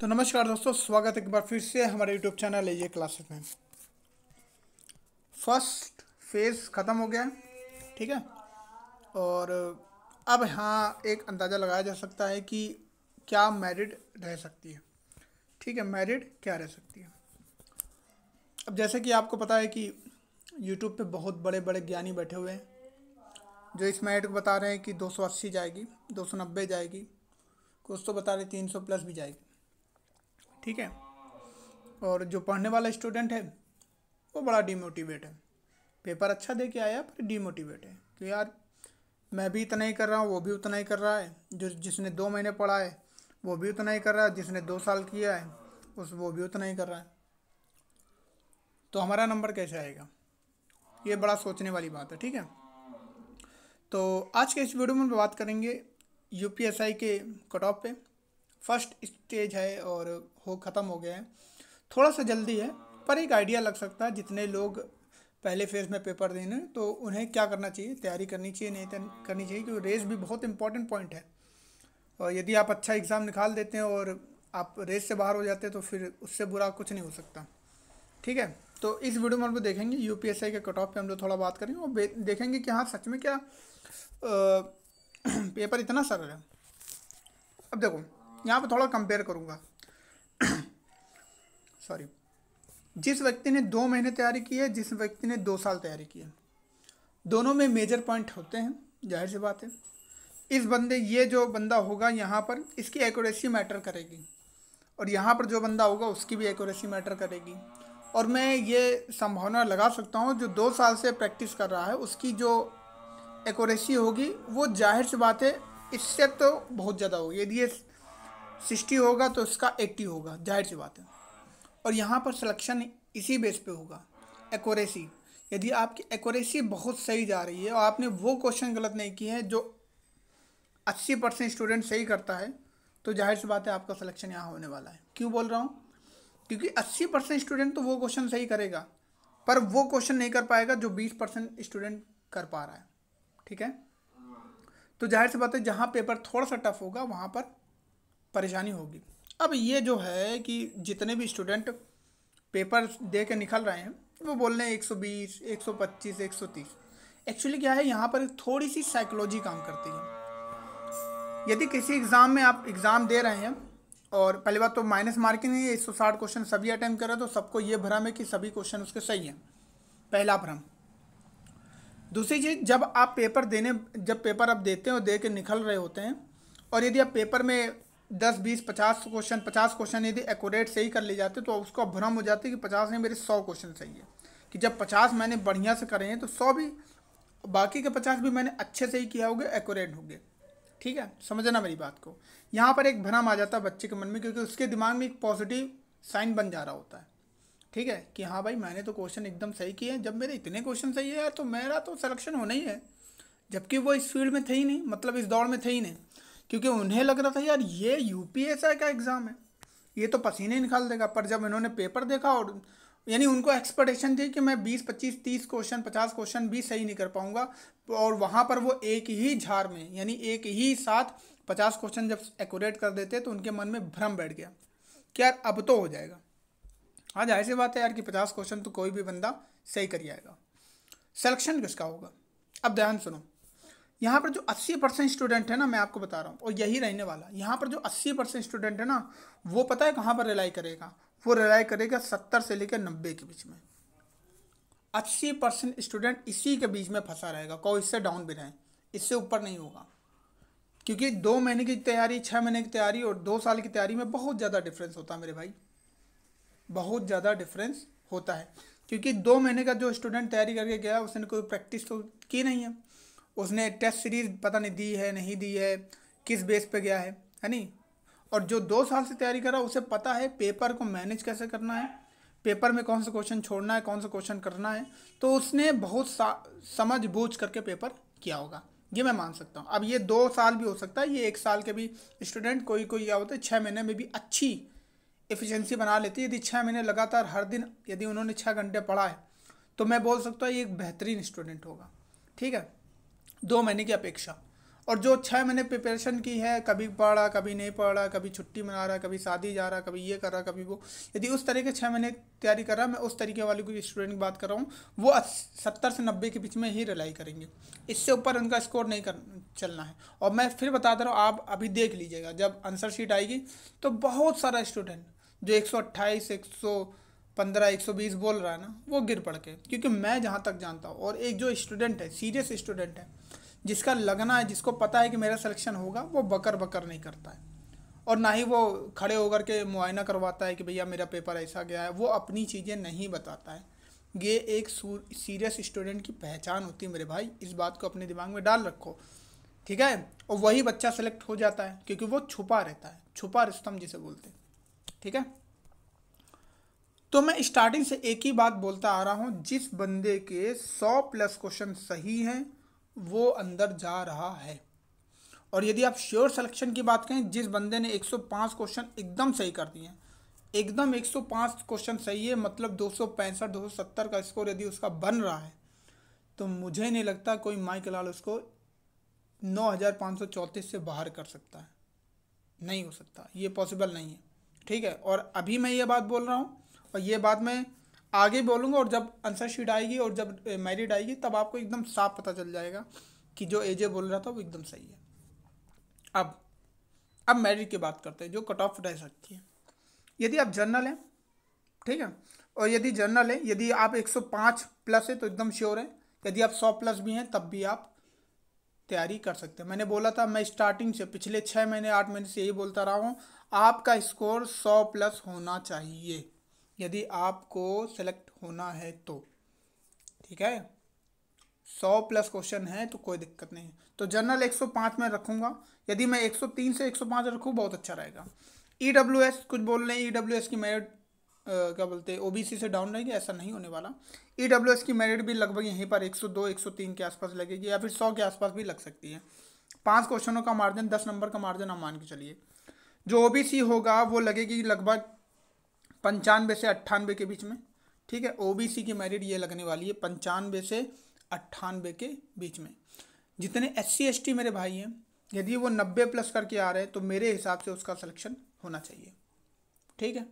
तो नमस्कार दोस्तों स्वागत एक बार फिर से हमारे यूट्यूब चैनल ये क्लासेस में फर्स्ट फेज़ ख़त्म हो गया ठीक है और अब हाँ एक अंदाज़ा लगाया जा सकता है कि क्या मैरिड रह सकती है ठीक है मैरिड क्या रह सकती है अब जैसे कि आपको पता है कि यूट्यूब पे बहुत बड़े बड़े ज्ञानी बैठे हुए हैं जो इस मैरिड को बता रहे हैं कि दो जाएगी दो जाएगी कुछ तो बता रहे तीन प्लस भी जाएगी ठीक है और जो पढ़ने वाला स्टूडेंट है वो बड़ा डिमोटिवेट है पेपर अच्छा दे के आया पर डीमोटिवेट है कि यार मैं भी इतना ही कर रहा हूँ वो भी उतना ही कर रहा है जो जिसने दो महीने पढ़ा है वो भी उतना ही कर रहा है जिसने दो साल किया है उस वो भी उतना ही कर रहा है तो हमारा नंबर कैसे आएगा ये बड़ा सोचने वाली बात है ठीक है तो आज के इस वीडियो में बात करेंगे यूपीएसआई के कट ऑफ पे फर्स्ट स्टेज है और हो ख़त्म हो गया है थोड़ा सा जल्दी है पर एक आइडिया लग सकता है जितने लोग पहले फेज़ में पेपर देने तो उन्हें क्या करना चाहिए तैयारी करनी चाहिए नहीं करनी चाहिए क्योंकि रेस भी बहुत इंपॉर्टेंट पॉइंट है और यदि आप अच्छा एग्ज़ाम निकाल देते हैं और आप रेस से बाहर हो जाते हैं तो फिर उससे बुरा कुछ नहीं हो सकता ठीक है तो इस वीडियो में हम लोग देखेंगे यू पी एस आई के कट ऑफ पर हम लोग थोड़ा बात करेंगे और देखेंगे कि हाँ सच में क्या आ, पेपर इतना सरल है अब देखो यहाँ पर थोड़ा कंपेयर करूँगा सॉरी जिस व्यक्ति ने दो महीने तैयारी की है जिस व्यक्ति ने दो साल तैयारी की है दोनों में मेजर पॉइंट होते हैं जाहिर सी बात है इस बंदे ये जो बंदा होगा यहाँ पर इसकी एक्यूरेसी मैटर करेगी और यहाँ पर जो बंदा होगा उसकी भी एक्यूरेसी मैटर करेगी और मैं ये संभावना लगा सकता हूँ जो दो साल से प्रैक्टिस कर रहा है उसकी जो एक्यूरेसी होगी वो जाहिर सी बात है इससे तो बहुत ज़्यादा होगी यदि ये सिक्सटी होगा तो उसका एट्टी होगा जाहिर सी बात है और यहाँ पर सिलेक्शन इसी बेस पे होगा एक्यूरेसी यदि आपकी एक्यूरेसी बहुत सही जा रही है और आपने वो क्वेश्चन गलत नहीं किए हैं जो अस्सी परसेंट स्टूडेंट सही करता है तो जाहिर सी बात है आपका सिलेक्शन यहाँ होने वाला है क्यों बोल रहा हूँ क्योंकि अस्सी परसेंट स्टूडेंट तो वो क्वेश्चन सही करेगा पर वो क्वेश्चन नहीं कर पाएगा जो बीस परसेंट स्टूडेंट कर पा रहा है ठीक है तो जाहिर सी बात है जहाँ पेपर थोड़ा सा टफ होगा वहाँ पर परेशानी होगी अब ये जो है कि जितने भी स्टूडेंट पेपर दे के निकल रहे हैं वो बोल रहे हैं एक सौ बीस एक सौ पच्चीस एक सौ तीस एक्चुअली क्या है यहाँ पर थोड़ी सी साइकोलॉजी काम करती है यदि किसी एग्ज़ाम में आप एग्ज़ाम दे रहे हैं और पहली बात तो माइनस मार्किंग है एक सौ साठ क्वेश्चन सभी अटैम्प्ट कर रहे हैं तो सबको ये भ्रम है कि सभी क्वेश्चन उसके सही हैं पहला भ्रम दूसरी चीज़ जब आप पेपर देने जब पेपर आप देते हैं और दे के निकल रहे होते हैं और यदि आप पेपर में दस बीस पचास क्वेश्चन पचास क्वेश्चन यदि एक्यूरेट सही कर ले जाते तो उसको भ्रम हो जाती कि पचास नहीं मेरे सौ क्वेश्चन सही है कि जब पचास मैंने बढ़िया से करे हैं तो सौ भी बाकी के पचास भी मैंने अच्छे से ही किया होंगे एक्यूरेट होंगे ठीक है समझना मेरी बात को यहाँ पर एक भ्रम आ जाता है बच्चे के मन में क्योंकि उसके दिमाग में एक पॉजिटिव साइन बन जा रहा होता है ठीक है कि हाँ भाई मैंने तो क्वेश्चन एकदम सही किए हैं जब मेरे इतने क्वेश्चन सही है यार तो मेरा तो सिलेक्शन होना ही है जबकि वो इस फील्ड में थे ही नहीं मतलब इस दौड़ में थे ही नहीं क्योंकि उन्हें लग रहा था यार ये यू का एग्ज़ाम है ये तो पसीने निकाल देगा पर जब इन्होंने पेपर देखा और यानी उनको एक्सपेक्टेशन थी कि मैं 20, 25, 30 क्वेश्चन 50 क्वेश्चन भी सही नहीं कर पाऊंगा और वहाँ पर वो एक ही झार में यानी एक ही साथ 50 क्वेश्चन जब एकट कर देते तो उनके मन में भ्रम बैठ गया कि यार अब तो हो जाएगा हाँ जाहिर सी बात है यार कि पचास क्वेश्चन तो कोई भी बंदा सही कर जाएगा सेलेक्शन किसका होगा अब ध्यान सुनो यहाँ पर जो 80 परसेंट स्टूडेंट है ना मैं आपको बता रहा हूँ और यही रहने वाला यहाँ पर जो 80 परसेंट स्टूडेंट है ना वो पता है कहाँ पर रिलाई करेगा वो रिलाई करेगा 70 से लेकर 90 के बीच में 80 परसेंट स्टूडेंट इसी के बीच में फंसा रहेगा कौ इससे डाउन भी रहे इससे ऊपर नहीं होगा क्योंकि दो महीने की तैयारी छः महीने की तैयारी और दो साल की तैयारी में बहुत ज़्यादा डिफरेंस होता है मेरे भाई बहुत ज़्यादा डिफरेंस होता है क्योंकि दो महीने का जो स्टूडेंट तैयारी करके गया उसने कोई प्रैक्टिस तो की नहीं है उसने टेस्ट सीरीज़ पता नहीं दी है नहीं दी है किस बेस पे गया है है नहीं और जो दो साल से तैयारी कर रहा है उसे पता है पेपर को मैनेज कैसे करना है पेपर में कौन सा क्वेश्चन छोड़ना है कौन सा क्वेश्चन करना है तो उसने बहुत समझ बूझ करके पेपर किया होगा ये मैं मान सकता हूँ अब ये दो साल भी हो सकता है ये एक साल के भी स्टूडेंट कोई कोई क्या होता है छः महीने में भी अच्छी एफिशिएंसी बना लेती है यदि छः महीने लगातार हर दिन यदि उन्होंने छः घंटे पढ़ा है तो मैं बोल सकता हूँ ये एक बेहतरीन स्टूडेंट होगा ठीक है दो महीने की अपेक्षा और जो छः महीने प्रिपरेशन की है कभी पढ़ रहा कभी नहीं पढ़ रहा कभी छुट्टी मना रहा कभी शादी जा रहा कभी ये कर रहा कभी वो यदि उस तरह के छः महीने तैयारी कर रहा मैं उस तरीके वाले कोई स्टूडेंट की बात कर रहा हूँ वो सत्तर से नब्बे के बीच में ही रिलाई करेंगे इससे ऊपर उनका स्कोर नहीं कर चलना है और मैं फिर बता दे रहा हूँ आप अभी देख लीजिएगा जब आंसर शीट आएगी तो बहुत सारा स्टूडेंट जो एक सौ अट्ठाईस एक सौ पंद्रह एक सौ बीस बोल रहा है ना वो गिर पड़ के क्योंकि मैं जहाँ तक जानता हूँ और एक जो स्टूडेंट है सीरियस स्टूडेंट है जिसका लगना है जिसको पता है कि मेरा सिलेक्शन होगा वो बकर बकर नहीं करता है और ना ही वो खड़े होकर के मुआयना करवाता है कि भैया मेरा पेपर ऐसा गया है वो अपनी चीज़ें नहीं बताता है ये एक सीरियस स्टूडेंट की पहचान होती है मेरे भाई इस बात को अपने दिमाग में डाल रखो ठीक है और वही बच्चा सेलेक्ट हो जाता है क्योंकि वो छुपा रहता है छुपा रिस्तम जिसे बोलते हैं ठीक है तो मैं स्टार्टिंग से एक ही बात बोलता आ रहा हूँ जिस बंदे के सौ प्लस क्वेश्चन सही हैं वो अंदर जा रहा है और यदि आप श्योर सिलेक्शन की बात करें जिस बंदे ने 105 क्वेश्चन एकदम सही कर दिए हैं एकदम 105 क्वेश्चन सही है मतलब दो सौ का स्कोर यदि उसका बन रहा है तो मुझे नहीं लगता कोई माइक लाल उसको नौ से बाहर कर सकता है नहीं हो सकता ये पॉसिबल नहीं है ठीक है और अभी मैं ये बात बोल रहा हूँ और ये बात मैं आगे बोलूँगा और जब आंसर शीट आएगी और जब मेरिट आएगी तब आपको एकदम साफ पता चल जाएगा कि जो एजे बोल रहा था वो एकदम सही है अब अब मेरिट की बात करते हैं जो कट ऑफ रह सकती है यदि आप जर्नल हैं ठीक है और यदि जर्नल है यदि आप 105 प्लस है तो एकदम श्योर है यदि आप 100 प्लस भी हैं तब भी आप तैयारी कर सकते हैं मैंने बोला था मैं स्टार्टिंग से पिछले छः महीने आठ महीने से यही बोलता रहा हूँ आपका स्कोर सौ प्लस होना चाहिए यदि आपको सेलेक्ट होना है तो ठीक है सौ प्लस क्वेश्चन है तो कोई दिक्कत नहीं तो जनरल एक सौ पाँच में रखूँगा यदि मैं एक सौ तीन से एक सौ पाँच रखूँ बहुत अच्छा रहेगा ई डब्ल्यू एस कुछ बोल रहे हैं ई डब्ल्यू एस की मेरिट क्या बोलते हैं ओबीसी से डाउन रहेगी ऐसा नहीं होने वाला ई डब्ल्यू एस की मेरिट भी लगभग यहीं पर एक सौ दो एक सौ तीन के आसपास लगेगी या फिर सौ के आसपास भी लग सकती है पाँच क्वेश्चनों का मार्जिन दस नंबर का मार्जिन आप मान के चलिए जो ओबीसी होगा वो लगेगी लगभग पंचानवे से अट्ठानवे के बीच में ठीक है ओबीसी की मेरिट ये लगने वाली है पंचानवे से अट्ठानवे के बीच में जितने एस सी मेरे भाई हैं यदि वो नब्बे प्लस करके आ रहे हैं तो मेरे हिसाब से उसका सिलेक्शन होना चाहिए ठीक है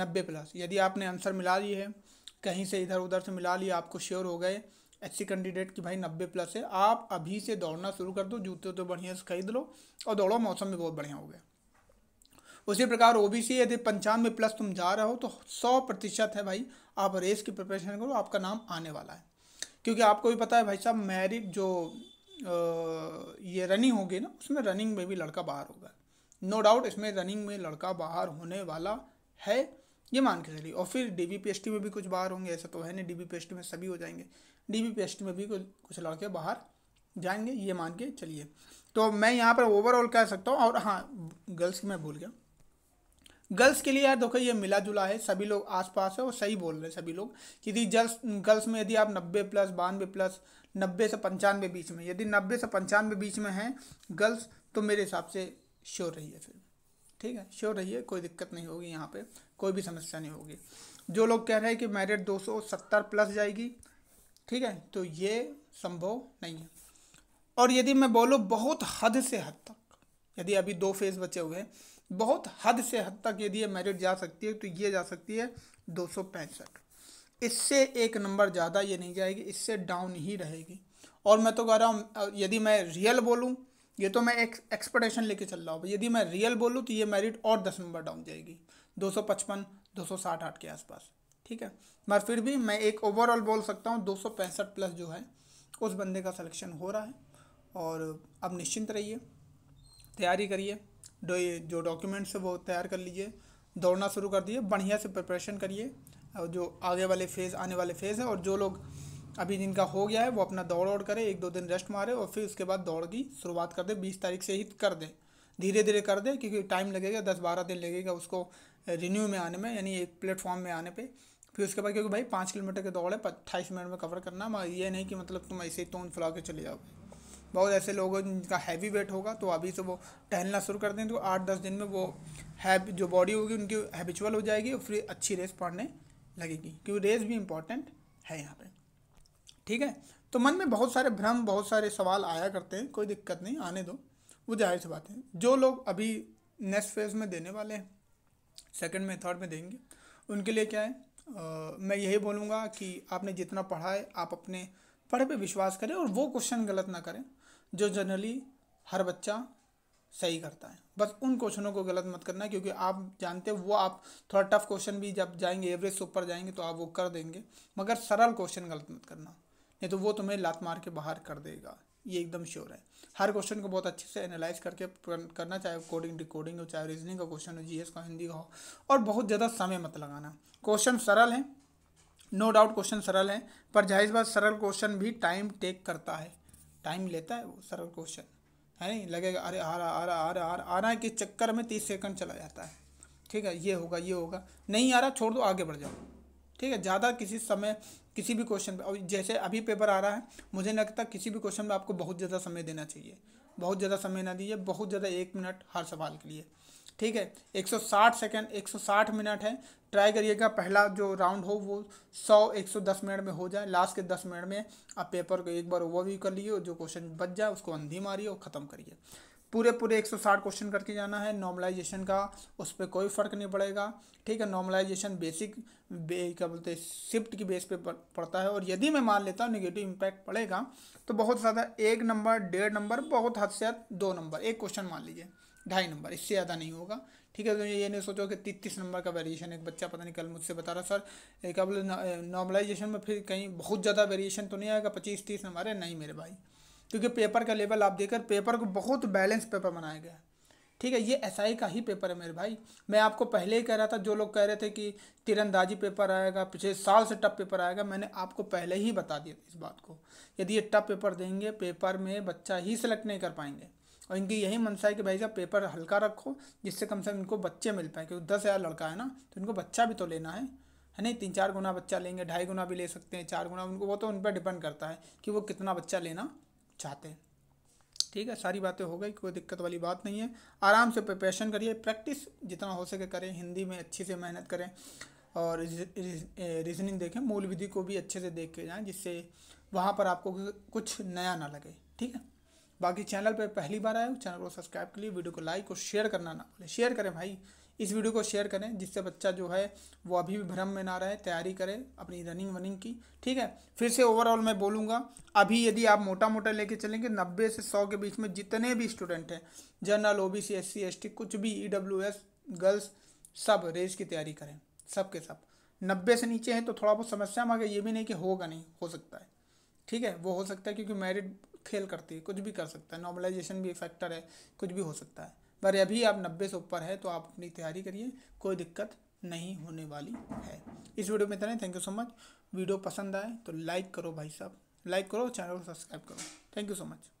नब्बे प्लस यदि आपने आंसर मिला लिए है कहीं से इधर उधर से मिला लिया आपको श्योर हो गए एस कैंडिडेट कि भाई नब्बे प्लस है आप अभी से दौड़ना शुरू कर दो जूते तो बढ़िया से खरीद लो और दौड़ो मौसम भी बहुत बढ़िया हो गया उसी प्रकार ओबीसी यदि पंचानवे प्लस तुम जा रहे हो तो सौ प्रतिशत है भाई आप रेस की प्रिपरेशन करो आपका नाम आने वाला है क्योंकि आपको भी पता है भाई साहब मैरिट जो ये रनिंग होगी ना उसमें रनिंग में भी लड़का बाहर होगा नो डाउट इसमें रनिंग में लड़का बाहर होने वाला है ये मान के चलिए और फिर डी बी में भी कुछ बाहर होंगे ऐसा तो है नहीं डी बी में सभी हो जाएंगे डी बी में भी कुछ लड़के बाहर जाएंगे ये मान के चलिए तो मैं यहाँ पर ओवरऑल कह सकता हूँ और हाँ गर्ल्स की मैं भूल गया गर्ल्स के लिए यार देखो ये मिला जुला है सभी लोग आसपास है और सही बोल रहे हैं सभी लोग यदि जर्ल्स गर्ल्स में यदि आप नब्बे प्लस बानवे प्लस नब्बे से पंचानवे बीच में यदि नब्बे से पंचानवे बीच में हैं गर्ल्स तो मेरे हिसाब से श्योर रहिए फिर ठीक है श्योर रहिए कोई दिक्कत नहीं होगी यहाँ पर कोई भी समस्या नहीं होगी जो लोग कह रहे हैं कि मैरिट दो सौ सत्तर प्लस जाएगी ठीक है तो ये संभव नहीं है और यदि मैं बोलूँ बहुत हद से हद तक यदि अभी दो फेज़ बचे हुए हैं बहुत हद से हद तक यदि ये मेरिट जा सकती है तो ये जा सकती है दो सौ पैंसठ इससे एक नंबर ज़्यादा ये नहीं जाएगी इससे डाउन ही रहेगी और मैं तो कह रहा हूँ यदि मैं रियल बोलूँ ये तो मैं एक एक्सपेक्टेशन लेके चल रहा हूँ यदि मैं रियल बोलूँ तो ये मेरिट और दस नंबर डाउन जाएगी दो सौ पचपन दो सौ साठ आठ के आसपास ठीक है मगर फिर भी मैं एक ओवरऑल बोल सकता हूँ दो सौ पैंसठ प्लस जो है उस बंदे का सिलेक्शन हो रहा है और अब निश्चिंत रहिए तैयारी करिए जो डॉक्यूमेंट्स है वो तैयार कर लीजिए दौड़ना शुरू कर दिए बढ़िया से प्रिपरेशन करिए और जो आगे वाले फेज़ आने वाले फेज़ है और जो लोग अभी जिनका हो गया है वो अपना दौड़ दौड़ करें एक दो दिन रेस्ट मारे और फिर उसके बाद दौड़ की शुरुआत कर दें बीस तारीख से ही कर दें धीरे धीरे कर दें क्योंकि टाइम लगेगा दस बारह दिन लगेगा उसको रिन्यू में आने में यानी एक प्लेटफॉर्म में आने पर फिर उसके बाद क्योंकि भाई पाँच किलोमीटर की दौड़ है अट्ठाईस मिनट में कवर करना मगर ये नहीं कि मतलब तुम ऐसे ही तोन फुला के चले जाओगे बहुत ऐसे लोग हैं जिनका हैवी वेट होगा तो अभी से वो टहलना शुरू कर दें तो आठ दस दिन में वो हैब जो बॉडी होगी उनकी हैबिचुअल हो जाएगी और फिर अच्छी रेस पढ़ने लगेगी क्योंकि रेस भी इम्पॉर्टेंट है यहाँ पर ठीक है तो मन में बहुत सारे भ्रम बहुत सारे सवाल आया करते हैं कोई दिक्कत नहीं आने दो वो जाहिर सी बात है जो लोग अभी नेक्स्ट फेज में देने वाले हैं सेकेंड में थर्ड में देंगे उनके लिए क्या है आ, मैं यही बोलूँगा कि आपने जितना पढ़ा है आप अपने पढ़ पे विश्वास करें और वो क्वेश्चन गलत ना करें जो जनरली हर बच्चा सही करता है बस उन क्वेश्चनों को गलत मत करना क्योंकि आप जानते हो वो आप थोड़ा टफ क्वेश्चन भी जब जाएंगे एवरेज से ऊपर जाएंगे तो आप वो कर देंगे मगर सरल क्वेश्चन गलत मत करना नहीं तो वो तुम्हें लात मार के बाहर कर देगा ये एकदम श्योर है हर क्वेश्चन को बहुत अच्छे से एनालाइज करके करना चाहे कोडिंग डिकोडिंग हो चाहे रीजनिंग का क्वेश्चन हो जी का हिंदी का हो और बहुत ज़्यादा समय मत लगाना क्वेश्चन सरल है नो डाउट क्वेश्चन सरल है पर जाहिर बात सरल क्वेश्चन भी टाइम टेक करता है टाइम लेता है वो सरल क्वेश्चन है नहीं लगेगा अरे आ रहा आ रहा आ रहा आ रहा आ रहा के चक्कर में तीस सेकंड चला जाता है ठीक है ये होगा ये होगा नहीं आ रहा छोड़ दो आगे बढ़ जाओ ठीक है ज़्यादा किसी समय किसी भी क्वेश्चन पर और जैसे अभी पेपर आ रहा है मुझे नहीं लगता किसी भी क्वेश्चन में आपको बहुत ज़्यादा समय देना चाहिए बहुत ज़्यादा समय ना दीजिए बहुत ज़्यादा एक मिनट हर सवाल के लिए ठीक है 160 सेकंड 160 मिनट है ट्राई करिएगा पहला जो राउंड हो वो 100 110 मिनट में हो जाए लास्ट के 10 मिनट में आप पेपर को एक बार ओवरव्यू कर लिए और जो क्वेश्चन बच जाए उसको अंधी मारिए और ख़त्म करिए पूरे पूरे 160 क्वेश्चन करके जाना है नॉर्मलाइजेशन का उस पर कोई फ़र्क नहीं पड़ेगा ठीक है नॉर्मलाइजेशन बेसिक बे क्या बोलते हैं शिफ्ट की बेस पे पड़ता है और यदि मैं मान लेता हूँ निगेटिव इम्पैक्ट पड़ेगा तो बहुत ज़्यादा एक नंबर डेढ़ नंबर बहुत हद से हद दो नंबर एक क्वेश्चन मान लीजिए ढाई नंबर इससे ज़्यादा नहीं होगा ठीक है तो ये नहीं सोचो कि तीतीस नंबर का वेरिएशन एक बच्चा पता नहीं कल मुझसे बता रहा सर अब नॉर्मलाइजेशन में फिर कहीं बहुत ज़्यादा वेरिएशन तो नहीं आएगा पच्चीस तीस नंबर है नहीं मेरे भाई क्योंकि पेपर का लेवल आप देखकर पेपर को बहुत बैलेंस पेपर बनाया गया ठीक है ये एस SI का ही पेपर है मेरे भाई मैं आपको पहले ही कह रहा था जो लोग कह रहे थे कि तिरंदाजी पेपर आएगा पिछले साल से टफ पेपर आएगा मैंने आपको पहले ही बता दिया इस बात को यदि ये टफ पेपर देंगे पेपर में बच्चा ही सेलेक्ट नहीं कर पाएंगे और इनकी यही मनसा है कि भाई साहब पेपर हल्का रखो जिससे कम से कम इनको बच्चे मिल पाए क्योंकि दस हज़ार लड़का है ना तो इनको बच्चा भी तो लेना है है नहीं तीन चार गुना बच्चा लेंगे ढाई गुना भी ले सकते हैं चार गुना उनको वो तो उन पर डिपेंड करता है कि वो कितना बच्चा लेना चाहते हैं ठीक है सारी बातें हो गई कोई दिक्कत वाली बात नहीं है आराम से प्रिपरेशन करिए प्रैक्टिस जितना हो सके करें हिंदी में अच्छे से मेहनत करें और रीजनिंग देखें मूल विधि को भी अच्छे से देख के जाएँ जिससे वहाँ पर आपको कुछ नया ना लगे ठीक है बाकी चैनल पर पहली बार आए हो चैनल को सब्सक्राइब के लिए वीडियो को लाइक और शेयर करना ना भूलें शेयर करें भाई इस वीडियो को शेयर करें जिससे बच्चा जो है वो अभी भी भ्रम में ना रहे तैयारी करें अपनी रनिंग वनिंग की ठीक है फिर से ओवरऑल मैं बोलूँगा अभी यदि आप मोटा मोटा लेके चलेंगे नब्बे से सौ के बीच में जितने भी स्टूडेंट हैं general O B C S C S T कुछ भी ई डब्ल्यू एस गर्ल्स सब रेस की तैयारी करें सब के सब नब्बे से नीचे हैं तो थोड़ा बहुत समस्या मगर ये भी नहीं कि होगा नहीं हो सकता है ठीक है वो हो सकता है क्योंकि मेरिट खेल करती है कुछ भी कर सकता है नॉर्मलाइजेशन भी फैक्टर है कुछ भी हो सकता है पर अभी आप नब्बे से ऊपर है तो आप अपनी तैयारी करिए कोई दिक्कत नहीं होने वाली है इस वीडियो में इतना thank you so much video पसंद आए तो लाइक करो भाई साहब लाइक करो चैनल को सब्सक्राइब करो थैंक यू सो मच